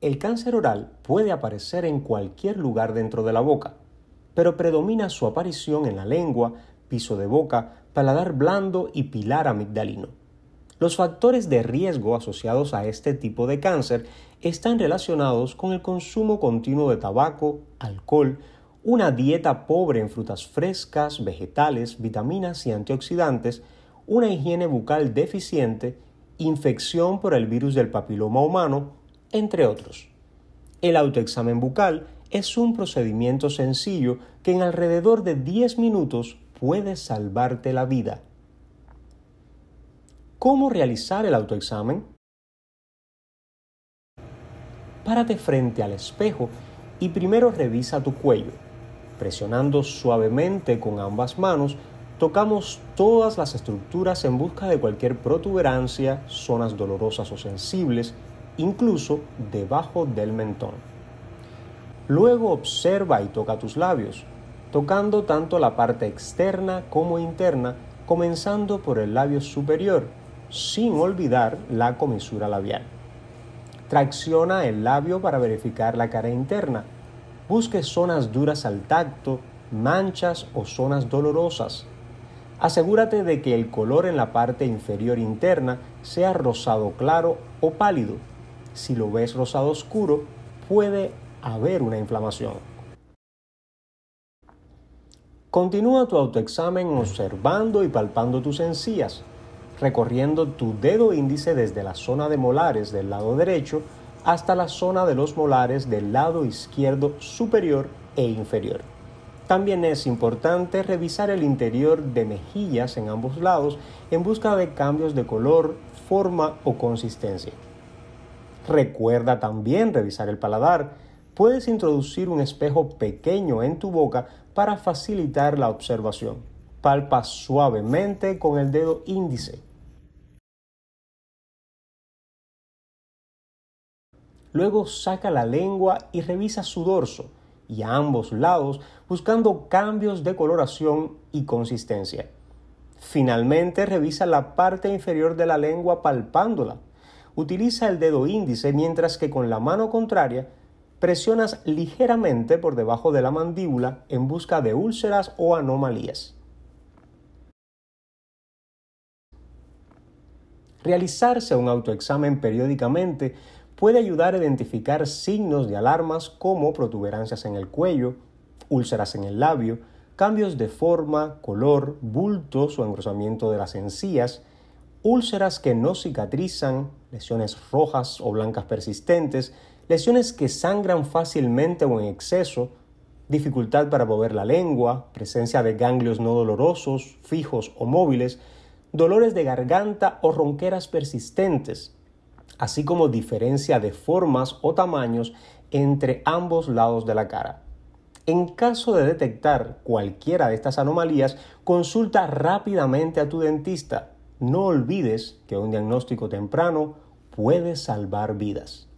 El cáncer oral puede aparecer en cualquier lugar dentro de la boca, pero predomina su aparición en la lengua, piso de boca, paladar blando y pilar amigdalino. Los factores de riesgo asociados a este tipo de cáncer están relacionados con el consumo continuo de tabaco, alcohol, una dieta pobre en frutas frescas, vegetales, vitaminas y antioxidantes, una higiene bucal deficiente, infección por el virus del papiloma humano entre otros. El autoexamen bucal es un procedimiento sencillo que en alrededor de 10 minutos puede salvarte la vida. ¿Cómo realizar el autoexamen? Párate frente al espejo y primero revisa tu cuello. Presionando suavemente con ambas manos, tocamos todas las estructuras en busca de cualquier protuberancia, zonas dolorosas o sensibles, incluso debajo del mentón. Luego observa y toca tus labios, tocando tanto la parte externa como interna, comenzando por el labio superior, sin olvidar la comisura labial. Tracciona el labio para verificar la cara interna. Busque zonas duras al tacto, manchas o zonas dolorosas. Asegúrate de que el color en la parte inferior interna sea rosado claro o pálido si lo ves rosado oscuro, puede haber una inflamación. Continúa tu autoexamen observando y palpando tus encías, recorriendo tu dedo índice desde la zona de molares del lado derecho hasta la zona de los molares del lado izquierdo superior e inferior. También es importante revisar el interior de mejillas en ambos lados en busca de cambios de color, forma o consistencia. Recuerda también revisar el paladar. Puedes introducir un espejo pequeño en tu boca para facilitar la observación. Palpa suavemente con el dedo índice. Luego saca la lengua y revisa su dorso y a ambos lados buscando cambios de coloración y consistencia. Finalmente revisa la parte inferior de la lengua palpándola utiliza el dedo índice mientras que con la mano contraria presionas ligeramente por debajo de la mandíbula en busca de úlceras o anomalías. Realizarse un autoexamen periódicamente puede ayudar a identificar signos de alarmas como protuberancias en el cuello, úlceras en el labio, cambios de forma, color, bultos o engrosamiento de las encías, úlceras que no cicatrizan, lesiones rojas o blancas persistentes, lesiones que sangran fácilmente o en exceso, dificultad para mover la lengua, presencia de ganglios no dolorosos, fijos o móviles, dolores de garganta o ronqueras persistentes, así como diferencia de formas o tamaños entre ambos lados de la cara. En caso de detectar cualquiera de estas anomalías, consulta rápidamente a tu dentista no olvides que un diagnóstico temprano puede salvar vidas.